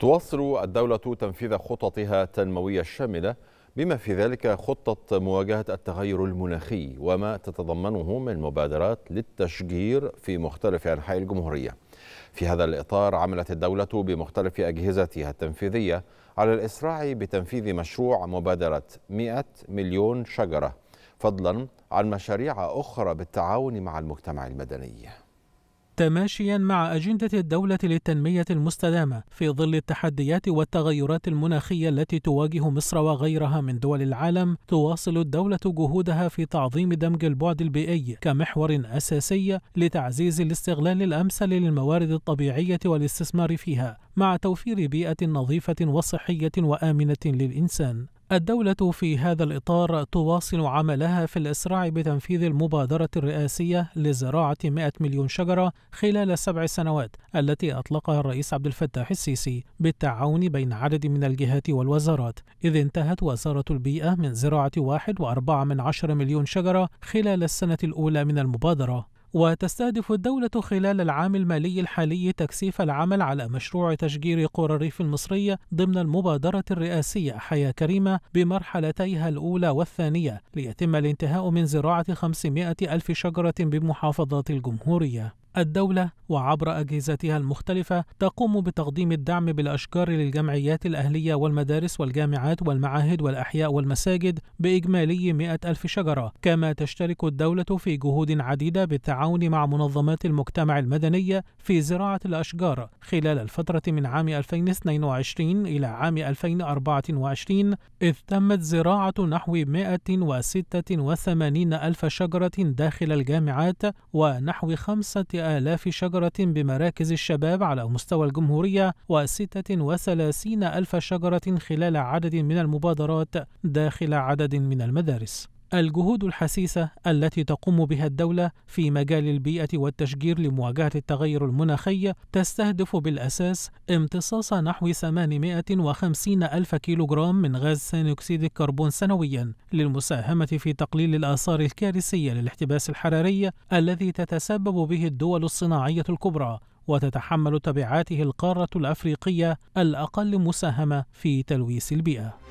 تواصل الدولة تنفيذ خططها التنموية الشاملة بما في ذلك خطة مواجهة التغير المناخي وما تتضمنه من مبادرات للتشجير في مختلف أنحاء الجمهورية في هذا الإطار عملت الدولة بمختلف أجهزتها التنفيذية على الإسراع بتنفيذ مشروع مبادرة 100 مليون شجرة فضلا عن مشاريع أخرى بالتعاون مع المجتمع المدني تماشيا مع أجندة الدولة للتنمية المستدامة في ظل التحديات والتغيرات المناخية التي تواجه مصر وغيرها من دول العالم تواصل الدولة جهودها في تعظيم دمج البعد البيئي كمحور أساسي لتعزيز الاستغلال الأمثل للموارد الطبيعية والاستثمار فيها مع توفير بيئة نظيفة وصحية وآمنة للإنسان الدولة في هذا الإطار تواصل عملها في الإسراع بتنفيذ المبادرة الرئاسية لزراعة 100 مليون شجرة خلال سبع سنوات التي أطلقها الرئيس عبد الفتاح السيسي بالتعاون بين عدد من الجهات والوزارات إذ انتهت وزارة البيئة من زراعة 1.4 مليون شجرة خلال السنة الأولى من المبادرة وتستهدف الدولة خلال العام المالي الحالي تكثيف العمل على مشروع تشجير قرى الريف المصرية ضمن المبادرة الرئاسية حياة كريمة بمرحلتيها الأولى والثانية ليتم الانتهاء من زراعة 500 ألف شجرة بمحافظات الجمهورية الدولة وعبر أجهزتها المختلفة تقوم بتقديم الدعم بالأشجار للجمعيات الأهلية والمدارس والجامعات والمعاهد والأحياء والمساجد بإجمالي 100 ألف شجرة كما تشترك الدولة في جهود عديدة بالتعاون مع منظمات المجتمع المدني في زراعة الأشجار خلال الفترة من عام 2022 إلى عام 2024 إذ تمت زراعة نحو 186 ألف شجرة داخل الجامعات ونحو 5 آلاف شجرة بمراكز الشباب على مستوى الجمهورية الجمهورية و36 ألف شجرة خلال عدد من المبادرات داخل عدد من المدارس الجهود الحثيثة التي تقوم بها الدولة في مجال البيئة والتشجير لمواجهة التغير المناخي تستهدف بالأساس امتصاص نحو 850 ألف كيلوغرام من غاز ثاني أكسيد الكربون سنويا للمساهمة في تقليل الآثار الكارثية للاحتباس الحراري الذي تتسبب به الدول الصناعية الكبرى وتتحمل تبعاته القارة الأفريقية الأقل مساهمة في تلويث البيئة